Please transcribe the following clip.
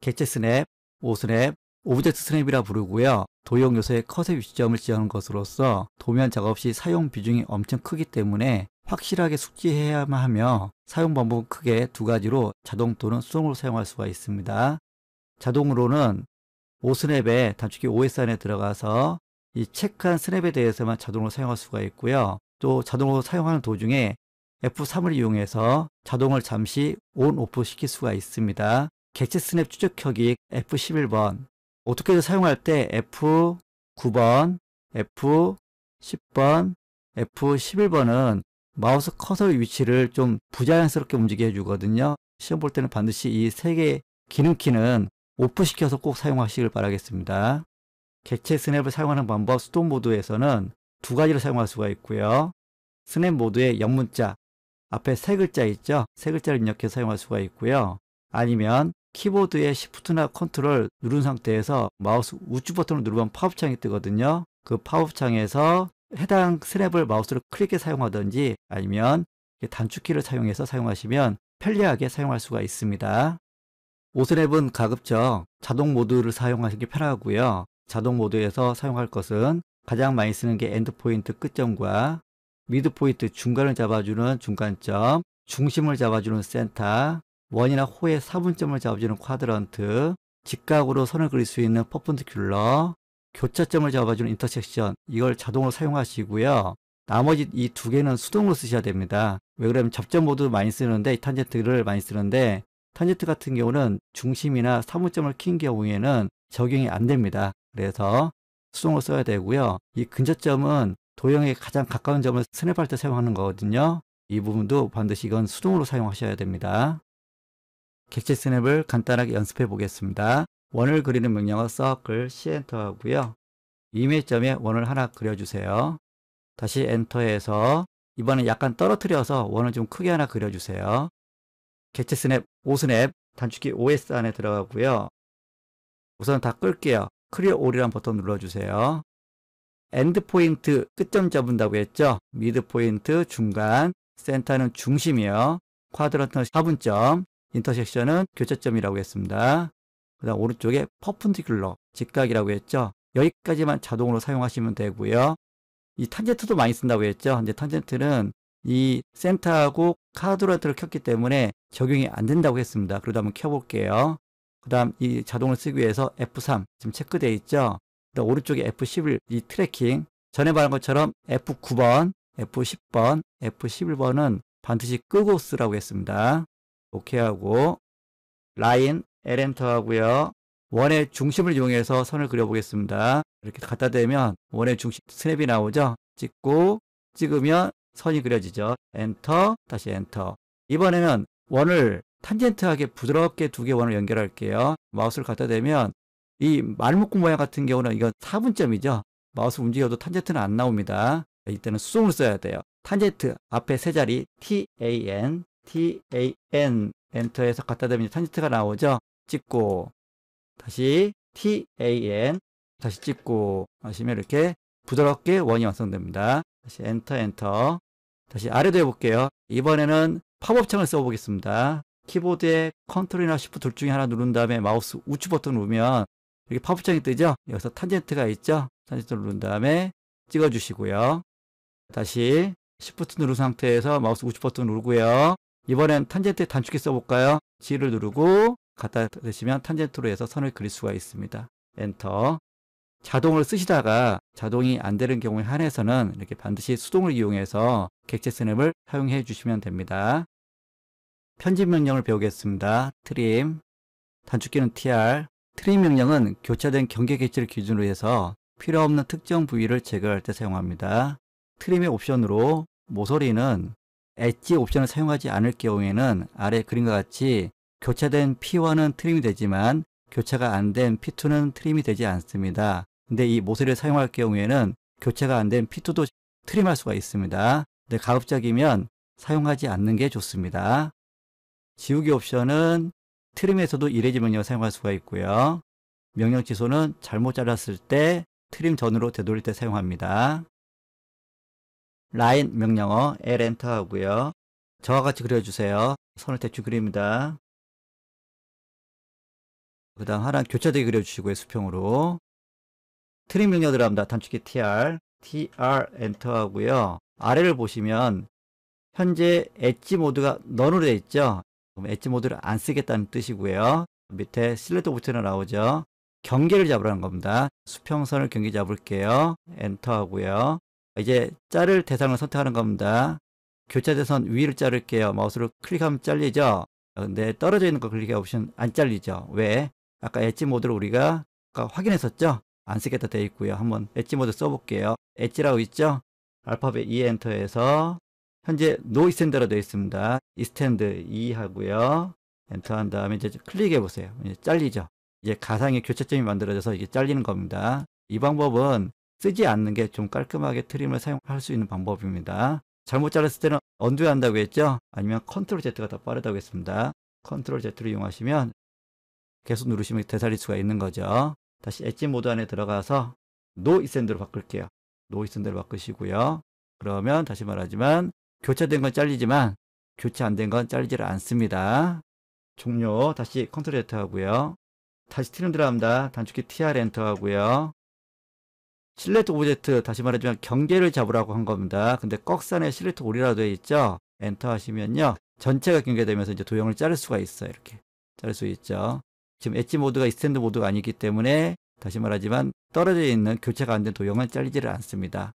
객체 스냅, 오스냅, 오브젝트 스냅이라 부르고요. 도형 요소의 컷의 위점을 치 지정한 것으로서 도면 작업 시 사용 비중이 엄청 크기 때문에 확실하게 숙지해야만 하며 사용 방법은 크게 두 가지로 자동 또는 수동으로 사용할 수가 있습니다. 자동으로는 오스냅의 단축키 OS 안에 들어가서 이 체크한 스냅에 대해서만 자동으로 사용할 수가 있고요. 또 자동으로 사용하는 도중에 F3을 이용해서 자동을 잠시 온, 오프 시킬 수가 있습니다. 객체 스냅 추적혁이 F11번 어떻게든 사용할 때 F9번, F10번, F11번은 마우스 커서의 위치를 좀 부자연스럽게 움직여 주거든요 시험 볼 때는 반드시 이 세 개의 기능키는 오프시켜서 꼭 사용하시길 바라겠습니다. 객체 스냅을 사용하는 방법 수동 모드에서는 두 가지를 사용할 수가 있고요. 스냅 모드의 영문자 앞에 세 글자 있죠? 세 글자를 입력해서 사용할 수가 있고요. 아니면 키보드의 s h i f t 나 c 컨트롤 누른 상태에서 마우스 우측 버튼을 누르면 팝업창이 뜨거든요. 그 팝업창에서 해당 스냅을 마우스로 클릭해 사용하든지 아니면 단축키를 사용해서 사용하시면 편리하게 사용할 수가 있습니다. 오스랩은 가급적 자동 모드를 사용하시기 편하고요. 자동 모드에서 사용할 것은 가장 많이 쓰는 게 엔드포인트 끝점과 미드포인트 중간을 잡아주는 중간점, 중심을 잡아주는 센터, 원이나 호의 사분점을 잡아주는 쿼드런트, 직각으로 선을 그릴 수 있는 퍼펜디큘러, 교차점을 잡아주는 인터섹션 이걸 자동으로 사용하시고요. 나머지 이 두 개는 수동으로 쓰셔야 됩니다. 왜 그러면 접점 모두 많이 쓰는데 이 탄젠트를 많이 쓰는데 탄젠트 같은 경우는 중심이나 사분점을킨 경우에는 적용이 안 됩니다. 그래서 수동으로 써야 되고요. 이근접점은 도형에 가장 가까운 점을 스냅할 때 사용하는 거거든요. 이 부분도 반드시 이건 수동으로 사용하셔야 됩니다. 객체 스냅을 간단하게 연습해 보겠습니다. 원을 그리는 명령어 circle C 엔터하고요. 이매점에 원을 하나 그려주세요. 다시 엔터해서 이번엔 약간 떨어뜨려서 원을 좀 크게 하나 그려주세요. 객체 스냅, 오스냅, 단축키 OS 안에 들어가고요. 우선 다 끌게요. 크리어 올이란 버튼 눌러주세요. 엔드 포인트 끝점 잡은다고 했죠? 미드 포인트 중간, 센터는 중심이요. 쿼드런트 화분점, 인터섹션은 교차점이라고 했습니다. 그 다음 오른쪽에 퍼펜디큘러 직각이라고 했죠. 여기까지만 자동으로 사용하시면 되고요. 이 탄젠트도 많이 쓴다고 했죠. 근데 탄젠트는 이 센터하고 카드라이트를 켰기 때문에 적용이 안 된다고 했습니다. 그러다 한번 켜볼게요. 그 다음 이 자동을 쓰기 위해서 F3 지금 체크되어 있죠. 그 오른쪽에 F11 이 트래킹 전에 말한 것처럼 F9번, F10번, F11번은 반드시 끄고 쓰라고 했습니다. 오케이 하고 라인 엘 엔터 하고요. 원의 중심을 이용해서 선을 그려보겠습니다. 이렇게 갖다 대면 원의 중심 스냅이 나오죠. 찍고 찍으면 선이 그려지죠. 엔터 다시 엔터 이번에는 원을 탄젠트하게 부드럽게 두 개 원을 연결할게요. 마우스를 갖다 대면 이말목고 모양 같은 경우는 이건 4분점이죠. 마우스 움직여도 탄젠트는 안 나옵니다. 이때는 수동을 써야 돼요. 탄젠트 앞에 세 자리 TAN TAN 엔터에서 갖다 대면 탄지트가 나오죠. 찍고 다시 TAN 다시 찍고 하시면 이렇게 부드럽게 원이 완성됩니다. 다시 엔터 엔터 다시 아래도 해볼게요. 이번에는 팝업창을 써보겠습니다. 키보드에 컨트롤이나 쉬프 둘 중에 하나 누른 다음에 마우스 우측 버튼 을 누르면 이렇게 팝업창이 뜨죠? 여기서 탄젠트가 있죠? 탄젠트 누른 다음에 찍어주시고요. 다시 쉬프트 누른 상태에서 마우스 우측 버튼 누르고요. 이번엔 탄젠트 단축키 써볼까요? G를 누르고 갖다 대시면 탄젠트로 해서 선을 그릴 수가 있습니다. 엔터. 자동을 쓰시다가 자동이 안 되는 경우에 한해서는 이렇게 반드시 수동을 이용해서 객체 스냅을 사용해 주시면 됩니다. 편집 명령을 배우겠습니다. 트림, 단축키는 TR, 트림 명령은 교차된 경계 객체를 기준으로 해서 필요없는 특정 부위를 제거할 때 사용합니다. 트림의 옵션으로 모서리는 엣지 옵션을 사용하지 않을 경우에는 아래 그림과 같이 교차된 P1은 트림이 되지만 교차가 안 된 P2는 트림이 되지 않습니다. 근데 이 모서리를 사용할 경우에는 교차가 안 된 P2도 트림할 수가 있습니다. 근데 가급적이면 사용하지 않는 게 좋습니다. 지우기 옵션은 트림에서도 이래지 명령을 사용할 수가 있고요. 명령 취소는 잘못 잘랐을 때 트림 전으로 되돌릴 때 사용합니다. 라인 명령어 L 엔터 하고요. 저와 같이 그려주세요. 선을 대충 그립니다. 그 다음 하랑 교차되게 그려주시고요. 수평으로. 트림 명령 들어갑니다. 단축키 TR, TR 엔터 하고요. 아래를 보시면 현재 엣지 모드가 넌으로 되어 있죠. 그럼 엣지 모드를 안 쓰겠다는 뜻이고요. 밑에 실루엣 오브제가 나오죠. 경계를 잡으라는 겁니다. 수평선을 경계 잡을게요. 엔터 하고요. 이제 자를 대상을 선택하는 겁니다. 교차 대선 위를 자를게요. 마우스로 클릭하면 잘리죠. 어, 근데 떨어져 있는 거 클릭해 보시면 안 잘리죠. 왜? 아까 엣지 모드를 우리가 아까 확인했었죠? 안 쓰겠다 돼 있고요. 한번 엣지 모드 써볼게요. 엣지라고 있죠? 알파벳 E 엔터에서 현재 노이스탠드로 되어 있습니다. 이스탠드 e, e 하고요. 엔터한 다음에 이제 클릭해 보세요. 이제 잘리죠. 이제 가상의 교차점이 만들어져서 이게 잘리는 겁니다. 이 방법은 쓰지 않는 게 좀 깔끔하게 트림을 사용할 수 있는 방법입니다. 잘못 잘랐을 때는 언두 한다고 했죠? 아니면 컨트롤 Z가 더 빠르다고 했습니다. 컨트롤 Z를 이용하시면 계속 누르시면 되살릴 수가 있는 거죠. 다시 엣지 모드 안에 들어가서 노 이센드로 바꿀게요. 노 이센드로 바꾸시고요. 그러면 다시 말하지만 교체된건 잘리지만 교체 안 된 건 잘리지를 않습니다. 종료 다시 컨트롤 Z 하고요. 다시 트림 들어갑니다. 단축키 TR 엔터 하고요. 실내트 오브젝트 다시 말하자면 경계를 잡으라고 한 겁니다. 근데 꺽산에 실내트 오리라 되어 있죠. 엔터 하시면요. 전체가 경계되면서 이제 도형을 자를 수가 있어요. 이렇게 자를 수 있죠. 지금 엣지 모드가 이스탠드 모드가 아니기 때문에 다시 말하지만 떨어져 있는 교체가 안 된 도형은 잘리지를 않습니다.